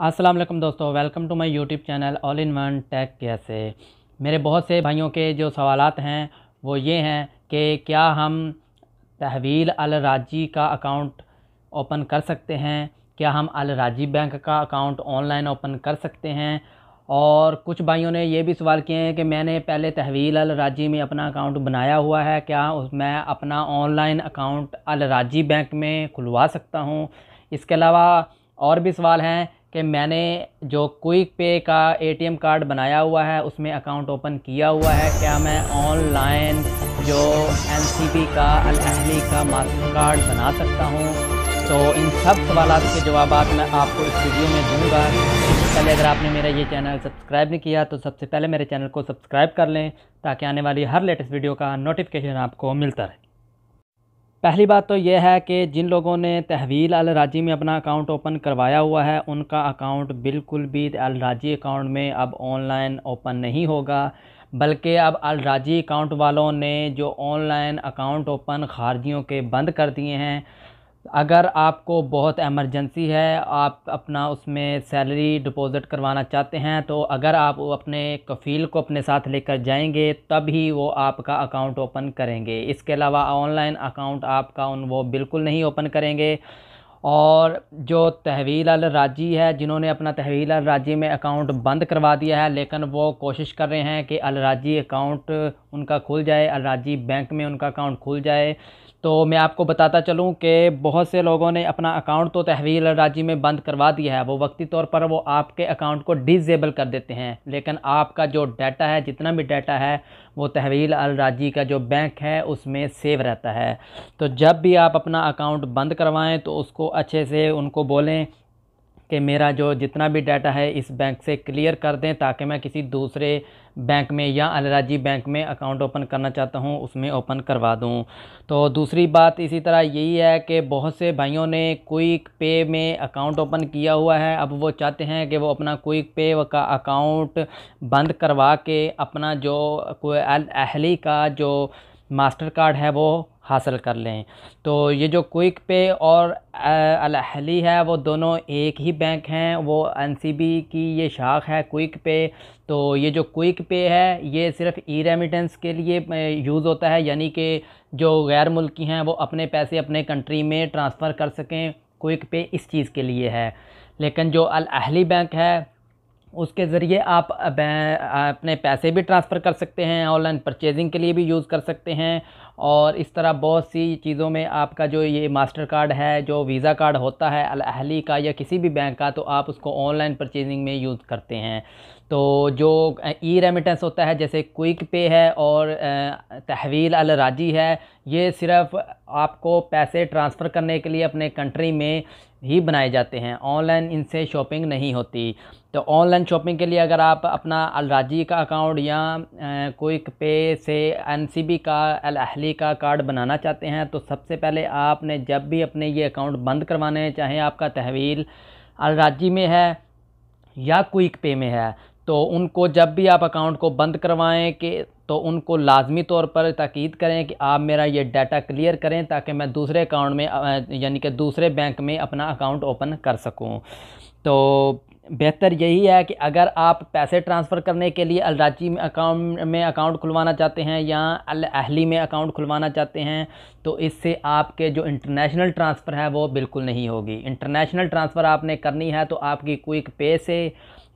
वालेकुम दोस्तों welcome to my YouTube channel all in one tech कैसे मेरे बहुत से भाइयों के जो सवाल हैं वो ये हैं कि क्या हम तहवील राजी का अकाउंट ओपन कर सकते हैं क्या हम राजी बैंक का अकाउंट ऑनलाइन ओपन कर सकते हैं और कुछ भाइयों ने ये भी सवाल किए हैं कि मैंने पहले तहवील राजी में अपना अकाउंट बनाया हुआ है क्या मैं अपना ऑनलाइन अकाउंट राजी बैंक में खुलवा सकता हूँ इसके अलावा और भी सवाल हैं कि मैंने जो क्विक पे का एटीएम कार्ड बनाया हुआ है उसमें अकाउंट ओपन किया हुआ है क्या मैं ऑनलाइन जो एनसीबी का अलहली का मास्टर कार्ड बना सकता हूँ तो इन सब सवाल के जवाब मैं आपको इस वीडियो में दूंगा पहले अगर आपने मेरा ये चैनल सब्सक्राइब नहीं किया तो सबसे पहले मेरे चैनल को सब्सक्राइब कर लें ताकि आने वाली हर लेटेस्ट वीडियो का नोटिफिकेशन आपको मिलता रहे पहली बात तो यह है कि जिन लोगों ने तहवील अलराजी में अपना अकाउंट ओपन करवाया हुआ है उनका अकाउंट बिल्कुल भी अलराजी अकाउंट में अब ऑनलाइन ओपन नहीं होगा बल्कि अब अलराजी अकाउंट वालों ने जो ऑनलाइन अकाउंट ओपन खारजियों के बंद कर दिए हैं अगर आपको बहुत एमरजेंसी है आप अपना उसमें सैलरी डिपॉज़िट करवाना चाहते हैं तो अगर आप अपने कफ़ील को अपने साथ लेकर जाएंगे तब ही वो आपका अकाउंट ओपन करेंगे इसके अलावा ऑनलाइन अकाउंट आपका उन वो बिल्कुल नहीं ओपन करेंगे और जो तहवील अल राजी है जिन्होंने अपना तहवील अल राजी में अकाउंट बंद करवा दिया है लेकिन वो कोशिश कर रहे हैं कि अल राजी अकाउंट उनका खुल जाए अल राजी बैंक में उनका अकाउंट खुल जाए तो मैं आपको बताता चलूँ कि बहुत से लोगों ने अपना अकाउंट तो तहवील राजी में बंद करवा दिया है वो वक्ती तौर पर वो आपके अकाउंट को डिजेबल कर देते हैं लेकिन आपका जो डाटा है जितना भी डाटा है वो तहवील अल राजी का जो बैंक है उसमें सेव रहता है तो जब भी आप अपना अकाउंट बंद करवाएं तो उसको अच्छे से उनको बोलें कि मेरा जो जितना भी डाटा है इस बैंक से क्लियर कर दें ताकि मैं किसी दूसरे बैंक में या अलराजी बैंक में अकाउंट ओपन करना चाहता हूं उसमें ओपन करवा दूं तो दूसरी बात इसी तरह यही है कि बहुत से भाइयों ने क्विक पे में अकाउंट ओपन किया हुआ है अब वो चाहते हैं कि वो अपना क्विक पे का अकाउंट बंद करवा के अपना जो अहली का जो मास्टर कार्ड है वो हासिल कर लें तो ये जो क्विक पे और अलहली है वो दोनों एक ही बैंक हैं वो एनसीबी की ये शाख है क्विक पे तो ये जो क्विक पे है ये सिर्फ ई रेमिटेंस के लिए यूज़ होता है यानी कि जो गैर मुल्की हैं वो अपने पैसे अपने कंट्री में ट्रांसफ़र कर सकें क्विक पे इस चीज़ के लिए है लेकिन जो अलहली बैंक है उसके ज़रिए आप अपने पैसे भी ट्रांसफ़र कर सकते हैं ऑनलाइन परचेजिंग के लिए भी यूज़ कर सकते हैं और इस तरह बहुत सी चीज़ों में आपका जो ये मास्टर कार्ड है जो वीज़ा कार्ड होता है अलहली का या किसी भी बैंक का तो आप उसको ऑनलाइन परचेजिंग में यूज़ करते हैं तो जो ई रेमिटेंस होता है जैसे क्विक पे है और तहवील अल राजी है ये सिर्फ आपको पैसे ट्रांसफ़र करने के लिए अपने कंट्री में ही बनाए जाते हैं ऑनलाइन इनसे शॉपिंग नहीं होती तो ऑनलाइन शॉपिंग के लिए अगर आप अपना अलराजी का अकाउंट या क्विक पे से एनसीबी का अल अहली का कार्ड बनाना चाहते हैं तो सबसे पहले आपने जब भी अपने ये अकाउंट बंद करवाने चाहे आपका तहवील अलराजी में है या क्विक पे में है तो उनको जब भी आप अकाउंट को बंद करवाएं कि तो उनको लाजमी तौर पर ताकीद करें कि आप मेरा ये डाटा क्लियर करें ताकि मैं दूसरे अकाउंट में यानी कि दूसरे बैंक में अपना अकाउंट ओपन कर सकूं तो बेहतर यही है कि अगर आप पैसे ट्रांसफ़र करने के लिए अलराची में अकाउंट में अकाउंट खुलवाना चाहते हैं या अल अहली में अकाउंट खुलवाना चाहते हैं तो इससे आपके जो इंटरनेशनल ट्रांसफ़र है वो बिल्कुल नहीं होगी इंटरनेशनल ट्रांसफ़र आपने करनी है तो आपकी क्विक पे से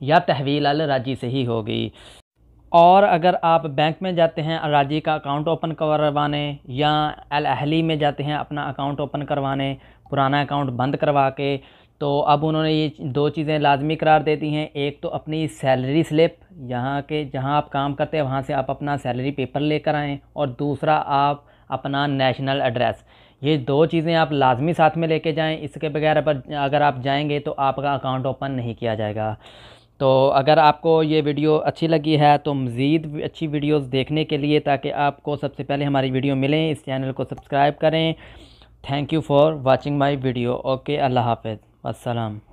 या तहवील अलराची से ही होगी और अगर आप बैंक में जाते हैं अलराजी का अकाउंट ओपन करवाने या अल अहली में जाते हैं अपना अकाउंट ओपन करवाने पुराना अकाउंट बंद करवा के तो अब उन्होंने ये दो चीज़ें लाजमी करार दे दी हैं एक तो अपनी सैलरी स्लिप यहाँ के जहाँ आप काम करते हैं वहाँ से आप अपना सैलरी पेपर लेकर आएँ और दूसरा आप अपना नेशनल एड्रेस ये दो चीज़ें आप लाजमी साथ में लेके जाएं इसके बगैर अगर आप जाएंगे तो आपका अकाउंट ओपन नहीं किया जाएगा तो अगर आपको ये वीडियो अच्छी लगी है तो मज़ीद अच्छी वीडियोस देखने के लिए ताकि आपको सबसे पहले हमारी वीडियो मिलें इस चैनल को सब्सक्राइब करें thank you for watching my video okay अल्लाह हाफिज़ السلام